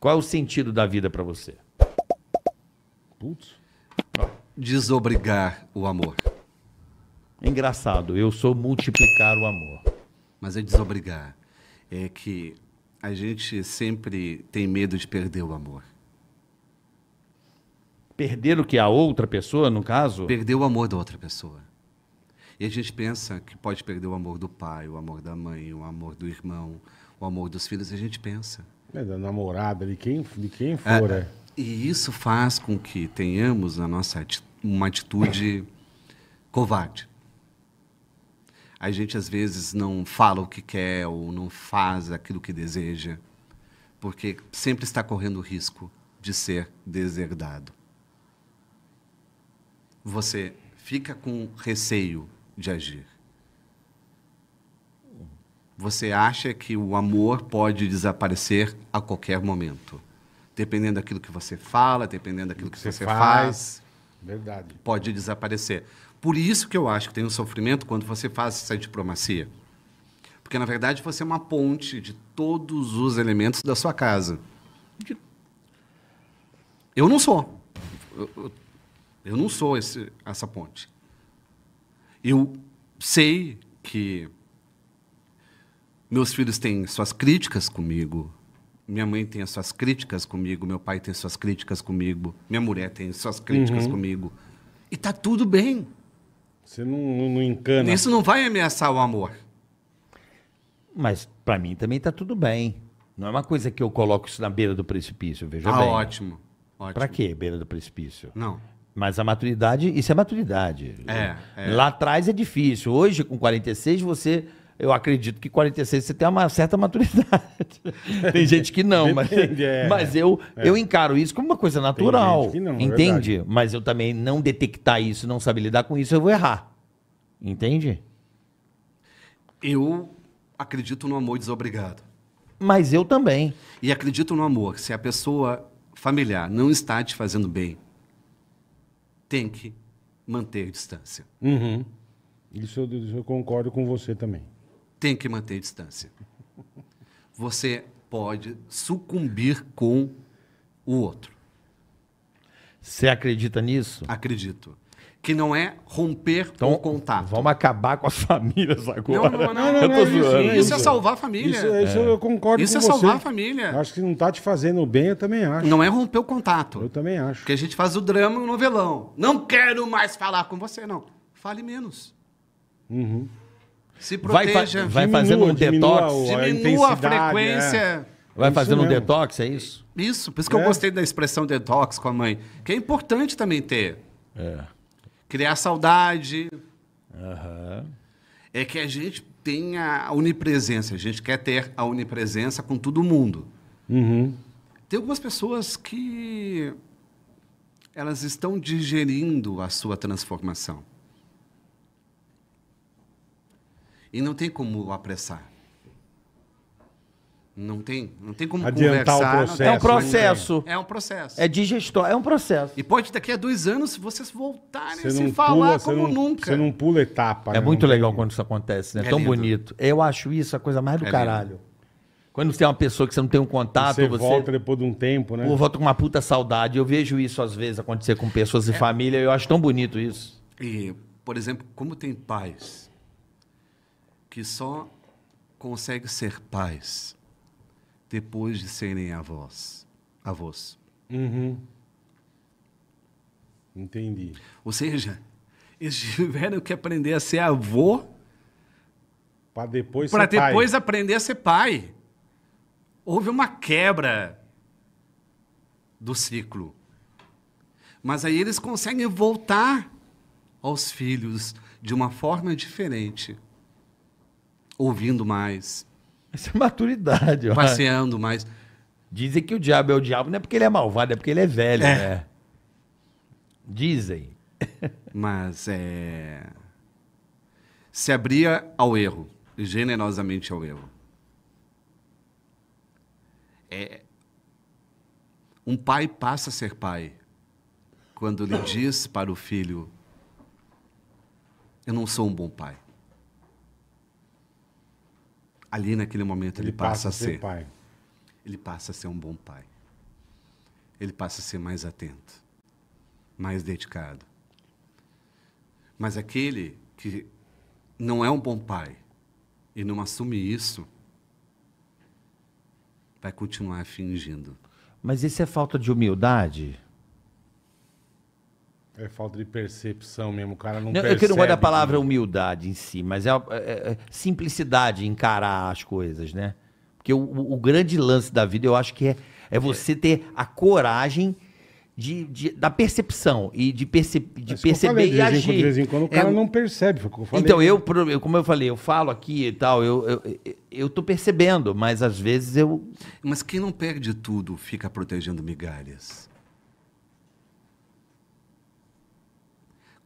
Qual é o sentido da vida para você? Putz. Desobrigar o amor. Engraçado, eu sou multiplicar o amor. Mas é desobrigar. É que a gente sempre tem medo de perder o amor. Perder o que? A outra pessoa, no caso? Perder o amor da outra pessoa. E a gente pensa que pode perder o amor do pai, o amor da mãe, o amor do irmão, o amor dos filhos. A gente pensa. É da namorada, de quem, de quem é, for, é, E isso faz com que tenhamos a nossa uma atitude covarde. A gente às vezes não fala o que quer ou não faz aquilo que deseja, porque sempre está correndo o risco de ser deserdado. Você fica com receio de agir. Você acha que o amor pode desaparecer a qualquer momento? Dependendo daquilo que você fala, dependendo daquilo que, que, você faz, faz. Verdade. Pode desaparecer. Por isso que eu acho que tem um sofrimento quando você faz essa diplomacia. Porque, na verdade, você é uma ponte de todos os elementos da sua casa. Eu não sou. Eu, eu, eu não sou esse, essa ponte. Eu sei que meus filhos têm suas críticas comigo. Minha mãe tem as suas críticas comigo, meu pai tem suas críticas comigo, minha mulher tem suas críticas uhum. comigo. E tá tudo bem. Você não, não, não encana. Isso não vai ameaçar o amor. Mas para mim também tá tudo bem. Não é uma coisa que eu coloco isso na beira do precipício, veja tá bem. ótimo. ótimo. Para quê, beira do precipício? Não. Mas a maturidade, isso é maturidade. É, é. Lá atrás é difícil. Hoje, com 46, você eu acredito que 46 você tem uma certa maturidade. tem gente que não, mas, é, mas eu, é. eu encaro isso como uma coisa natural. Não, é entende? É mas eu também não detectar isso, não saber lidar com isso, eu vou errar. Entende? Eu acredito no amor desobrigado. Mas eu também. E acredito no amor. Se a pessoa familiar não está te fazendo bem, tem que manter a distância. Uhum. Isso isso eu concordo com você também tem que manter distância. Você pode sucumbir com o outro. Você acredita nisso? Acredito. Que não é romper então, o contato. Vamos acabar com as famílias agora. Não, não, não. não, não isso, isso, é isso, é salvar a família. Isso, isso é. eu concordo isso com é você. Isso é salvar a família. Acho que não está te fazendo bem, eu também acho. Não é romper o contato. Eu também acho. Porque a gente faz o drama no novelão. Não quero mais falar com você, não. Fale menos. Uhum. Se proteja. Vai, vai diminua, fazendo um detox. Diminua, a, a é. frequência. É. Vai fazendo um detox, é isso? Isso. Por isso que eu é. gostei da expressão detox com a mãe. Que é importante também ter. É. Criar saudade. Uhum. É que a gente tem a onipresença. A gente quer ter a onipresença com todo mundo. Uhum. Tem algumas pessoas que elas estão digerindo a sua transformação. E não tem como apressar. Não tem, não tem como Adiantar o processo. É um processo. É um processo. É digestório é um processo. E pode daqui a dois anos vocês voltarem você a se falar pula, como não, nunca. Você não pula etapa. É né? muito legal quando isso acontece, né? É Tão lindo. bonito. Eu acho isso a coisa mais do é caralho. Lindo. Quando você é uma pessoa que você não tem um contato, você, você volta depois de um tempo, né? Ou volta com uma puta saudade. Eu vejo isso às vezes acontecer com pessoas e é... família. Eu acho tão bonito isso. E, por exemplo, como tem pais que só conseguem ser pais depois de serem avós. avós. Uhum. Entendi. Ou seja, eles tiveram que aprender a ser avô para depois para depois pai. aprender a ser pai. Houve uma quebra do ciclo. Mas aí eles conseguem voltar aos filhos de uma forma diferente ouvindo mais. Essa é maturidade, ó. Passeando mais. Dizem que o diabo é o diabo, não é porque ele é malvado, é porque ele é velho, é. né? Dizem. Mas é. Se abria ao erro, generosamente ao erro. É... Um pai passa a ser pai quando ele diz para o filho: Eu não sou um bom pai ali naquele momento ele, ele passa, passa, a ser, ser pai. Ele passa a ser um bom pai. Ele passa a ser mais atento, mais dedicado. Mas aquele que não é um bom pai e não assume isso, vai continuar fingindo. Mas isso é falta de humildade? É falta de percepção mesmo, o cara não, não percebe. Eu não gosto da palavra humildade em si, mas é, é, é, é simplicidade encarar as coisas, né? Porque o, o, grande lance da vida, eu acho que é, é você ter a coragem de, de da percepção e de, perce, de mas perceber falei, de De vez em quando o cara é, não percebe, eu Então, eu, como eu falei, eu falo aqui e tal, eu, eu, eu, eu tô percebendo, mas às vezes eu... Mas quem não perde tudo fica protegendo migalhas.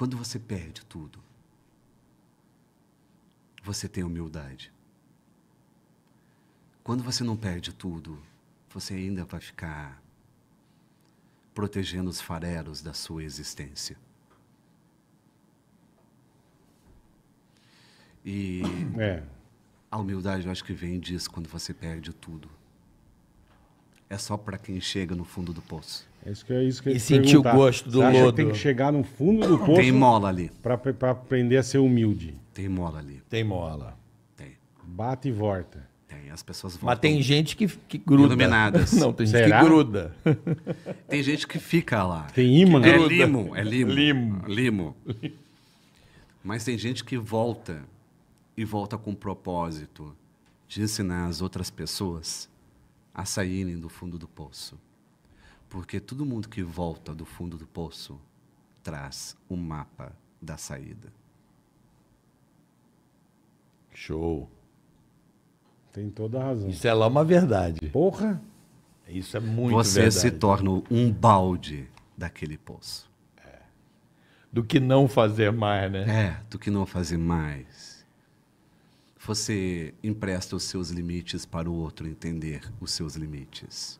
Quando você perde tudo, você tem humildade. Quando você não perde tudo, você ainda vai ficar protegendo os farelos da sua existência. E é. a humildade eu acho que vem disso quando você perde tudo. É só para quem chega no fundo do poço. É isso que, é isso que eu E sentir o gosto do lodo. tem que chegar no fundo do poço Tem mola ali. pra, pra aprender a ser humilde. Tem mola ali. Tem mola. Tem. Bate e volta. Tem. As pessoas voltam. Mas tem gente que, que gruda. Iluminadas. Não, tem gente Será? que gruda. Tem gente que fica lá. Tem imã, É né? limo, é limo. Limo. Limo. Mas tem gente que volta e volta com o propósito de ensinar as outras pessoas a saírem do fundo do poço. Porque todo mundo que volta do fundo do poço traz o um mapa da saída. Show. Tem toda a razão. Isso é lá uma verdade. Porra! Isso é muito Você verdade. se torna um balde daquele poço. É. Do que não fazer mais, né? É, do que não fazer mais. Você empresta os seus limites para o outro entender os seus limites.